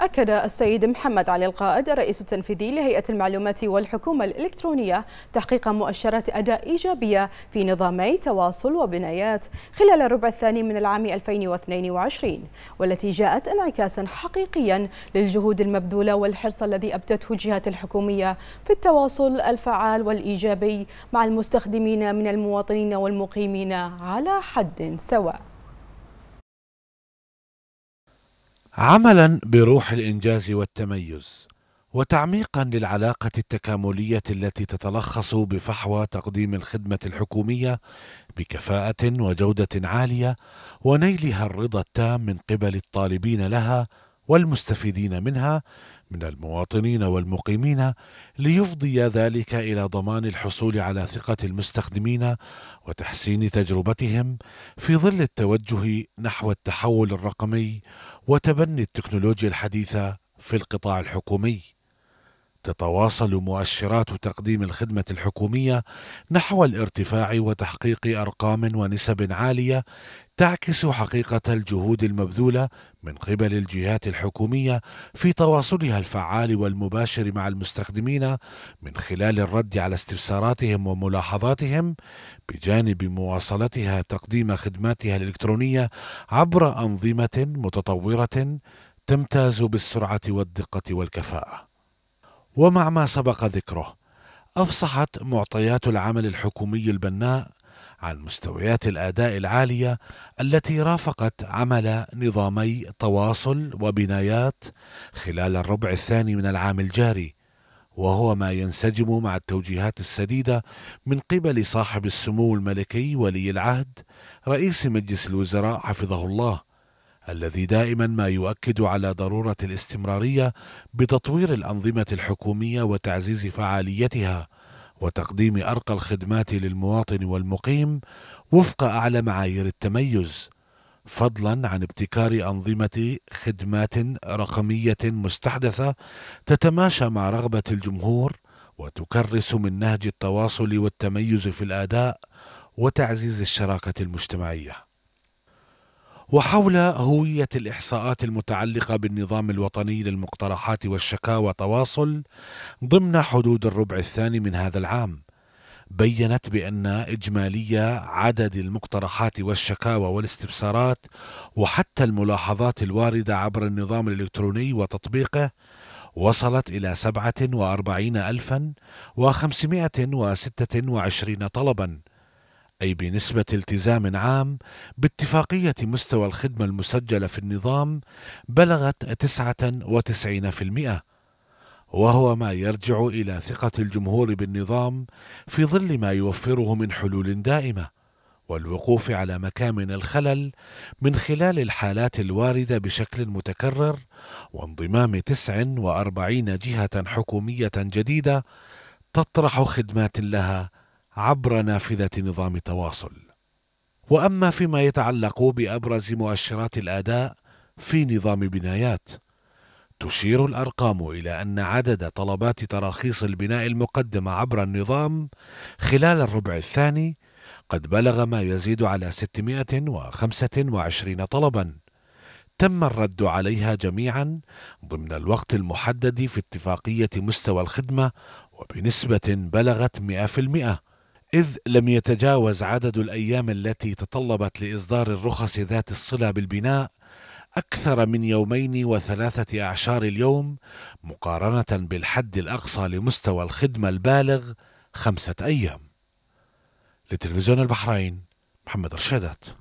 أكد السيد محمد علي القائد الرئيس التنفيذي لهيئة المعلومات والحكومة الإلكترونية تحقيق مؤشرات أداء إيجابية في نظامي تواصل وبنايات خلال الربع الثاني من العام 2022 والتي جاءت انعكاسا حقيقيا للجهود المبذولة والحرص الذي أبدته الجهات الحكومية في التواصل الفعال والإيجابي مع المستخدمين من المواطنين والمقيمين على حد سواء عملا بروح الانجاز والتميز وتعميقا للعلاقه التكامليه التي تتلخص بفحوى تقديم الخدمه الحكوميه بكفاءه وجوده عاليه ونيلها الرضا التام من قبل الطالبين لها والمستفيدين منها من المواطنين والمقيمين ليفضي ذلك الى ضمان الحصول على ثقه المستخدمين وتحسين تجربتهم في ظل التوجه نحو التحول الرقمي وتبني التكنولوجيا الحديثه في القطاع الحكومي تتواصل مؤشرات تقديم الخدمة الحكومية نحو الارتفاع وتحقيق أرقام ونسب عالية تعكس حقيقة الجهود المبذولة من قبل الجهات الحكومية في تواصلها الفعال والمباشر مع المستخدمين من خلال الرد على استفساراتهم وملاحظاتهم بجانب مواصلتها تقديم خدماتها الإلكترونية عبر أنظمة متطورة تمتاز بالسرعة والدقة والكفاءة. ومع ما سبق ذكره افصحت معطيات العمل الحكومي البناء عن مستويات الاداء العاليه التي رافقت عمل نظامي تواصل وبنايات خلال الربع الثاني من العام الجاري وهو ما ينسجم مع التوجيهات السديده من قبل صاحب السمو الملكي ولي العهد رئيس مجلس الوزراء حفظه الله الذي دائما ما يؤكد على ضروره الاستمراريه بتطوير الانظمه الحكوميه وتعزيز فعاليتها وتقديم ارقى الخدمات للمواطن والمقيم وفق اعلى معايير التميز فضلا عن ابتكار انظمه خدمات رقميه مستحدثه تتماشى مع رغبه الجمهور وتكرس من نهج التواصل والتميز في الاداء وتعزيز الشراكه المجتمعيه وحول هوية الإحصاءات المتعلقة بالنظام الوطني للمقترحات والشكاوى تواصل ضمن حدود الربع الثاني من هذا العام بينت بأن إجمالي عدد المقترحات والشكاوى والاستفسارات وحتى الملاحظات الواردة عبر النظام الإلكتروني وتطبيقه وصلت إلى 47,526 طلباً أي بنسبة التزام عام باتفاقية مستوى الخدمة المسجلة في النظام بلغت 99% وهو ما يرجع إلى ثقة الجمهور بالنظام في ظل ما يوفره من حلول دائمة والوقوف على مكامن الخلل من خلال الحالات الواردة بشكل متكرر وانضمام 49 جهة حكومية جديدة تطرح خدمات لها عبر نافذه نظام التواصل. واما فيما يتعلق بابرز مؤشرات الاداء في نظام بنايات تشير الارقام الى ان عدد طلبات تراخيص البناء المقدمه عبر النظام خلال الربع الثاني قد بلغ ما يزيد على 625 طلبا تم الرد عليها جميعا ضمن الوقت المحدد في اتفاقية مستوى الخدمة وبنسبة بلغت 100% إذ لم يتجاوز عدد الأيام التي تطلبت لإصدار الرخص ذات الصلة بالبناء أكثر من يومين وثلاثة أعشار اليوم مقارنة بالحد الأقصى لمستوى الخدمة البالغ خمسة أيام لتلفزيون البحرين محمد رشادات